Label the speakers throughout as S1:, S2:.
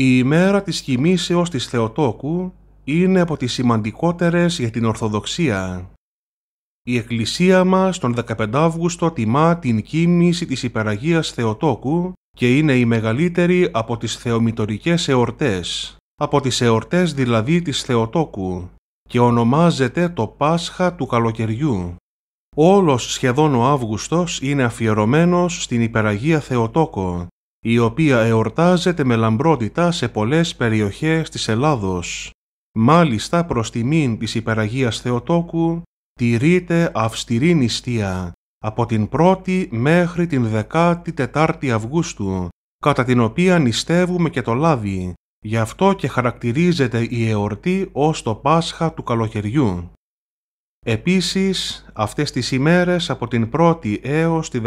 S1: Η ημέρα της κοιμήσεως της Θεοτόκου είναι από τις σημαντικότερες για την Ορθοδοξία. Η Εκκλησία μας τον 15 Αύγουστο τιμά την κίνηση της Υπεραγίας Θεοτόκου και είναι η μεγαλύτερη από τις θεομητορικές εορτές, από τις εορτές δηλαδή της Θεοτόκου και ονομάζεται το Πάσχα του Καλοκαιριού. Όλος σχεδόν ο Αύγουστος είναι αφιερωμένος στην Υπεραγία Θεοτόκο η οποία εορτάζεται με λαμπρότητα σε πολλές περιοχές της Ελλάδος. Μάλιστα προς τιμήν της Υπεραγίας Θεοτόκου τηρείται αυστηρή νηστεία από την 1η μέχρι την 14η Αυγούστου, κατά την οποία νηστεύουμε και το λάδι. Γι' αυτό και χαρακτηρίζεται η εορτή ως το Πάσχα του καλοκαιριού. Επίσης, αυτές τις ημέρες από την 1η έως τη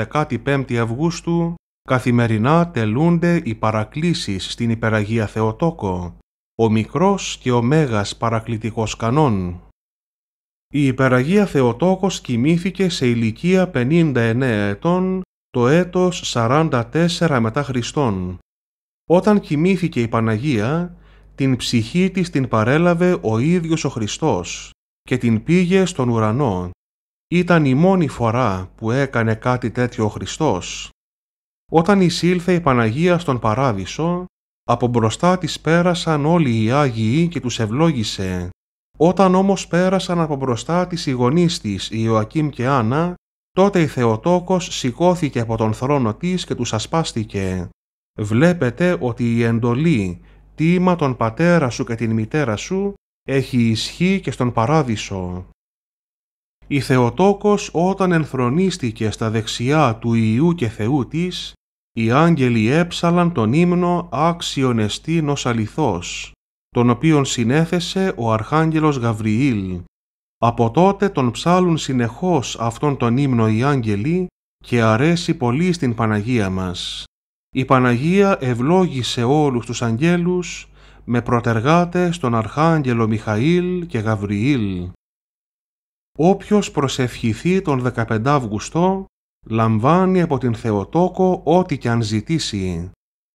S1: 15η Αυγούστου καθημερινά τελούνται οι παρακλήσεις στην Υπεραγία Θεοτόκο, ο μικρός και ο μέγας παρακλητικός κανόν. Η Υπεραγία Θεοτόκος κοιμήθηκε σε ηλικία 59 ετών το έτος 44 μετά Χριστόν. Όταν κοιμήθηκε η Παναγία, την ψυχή της την παρέλαβε ο ίδιος ο Χριστός και την πήγε στον ουρανό. Ήταν η μόνη φορά που έκανε κάτι τέτοιο ο Χριστός. Όταν εισήλθε η Παναγία στον Παράδεισο, από μπροστά της πέρασαν όλοι οι Άγιοι και τους ευλόγησε. Όταν όμως πέρασαν από μπροστά της οι γονείς της, Ιωακήμ και Άννα, τότε η Θεοτόκος σηκώθηκε από τον θρόνο της και τους ασπάστηκε. Βλέπετε ότι η εντολή «Τίμα τον πατέρα σου και την μητέρα σου» έχει ισχύ και στον Παράδεισο. Η Θεοτόκος όταν ενθρονίστηκε στα δεξιά του Ιού και Θεού της, οι άγγελοι έψαλαν τον ύμνο «Άξιον εστίν ως τον οποίον συνέθεσε ο Αρχάγγελος Γαβριήλ. Από τότε τον ψάλουν συνεχώς αυτόν τον ύμνο οι άγγελοι και αρέσει πολύ στην Παναγία μας. Η Παναγία ευλόγησε όλους τους αγγέλους με προτεργάτε στον Αρχάγγελο Μιχαήλ και Γαβριήλ. Όποιος προσευχηθεί τον 15 Αυγουστό Λαμβάνει από την Θεοτόκο ό,τι και αν ζητήσει.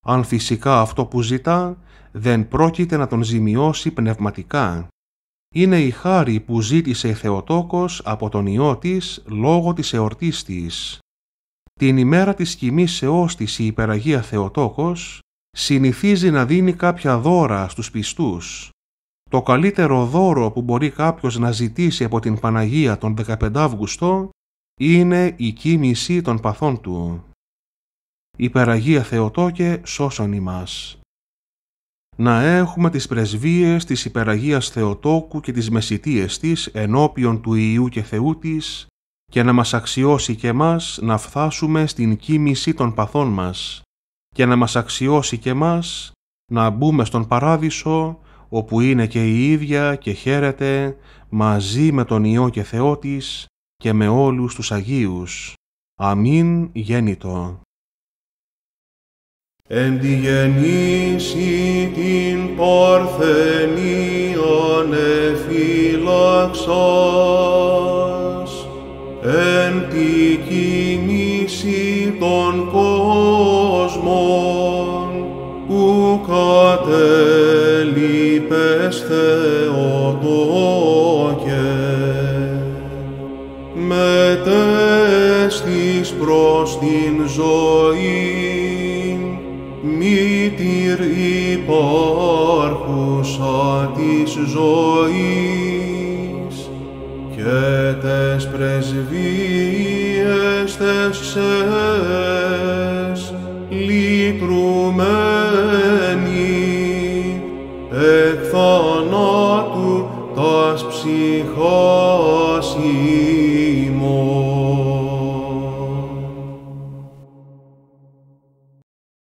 S1: Αν φυσικά αυτό που ζητά δεν πρόκειται να τον ζημιώσει πνευματικά. Είναι η χάρη που ζήτησε η Θεοτόκος από τον Υιό της λόγω της εορτής της. Την ημέρα της κοιμήσεώς της η Υπεραγία Θεοτόκος συνηθίζει να δίνει κάποια δώρα στους πιστούς. Το καλύτερο δώρο που μπορεί κάποιος να ζητήσει από την Παναγία τον 15 Αύγουστο είναι η κίνηση των παθών του. Υπεραγία Θεοτόκε σώσον ημάς. Να έχουμε τις πρεσβείες της Υπεραγίας Θεοτόκου και τις μεσητείες της ενώπιον του Ιού και Θεού της και να μας αξιώσει και μας να φτάσουμε στην κίνηση των παθών μας και να μας αξιώσει και μας να μπούμε στον Παράδεισο όπου είναι και η ίδια και χαίρεται μαζί με τον Υιό και Θεό της και με όλους τους Αγίους. Αμήν γέννητο. Εν τη γεννήση
S2: την παρθενία εφύλαξας, εν τη κίνηση των κόσμων, που κατέλειπες Θεοτός, προς την ζωή μήτυρ υπάρχουσα της ζωής και τες πρεσβείες τες ξες λυτρουμένη εκ θανάτου τας
S1: ψυχάς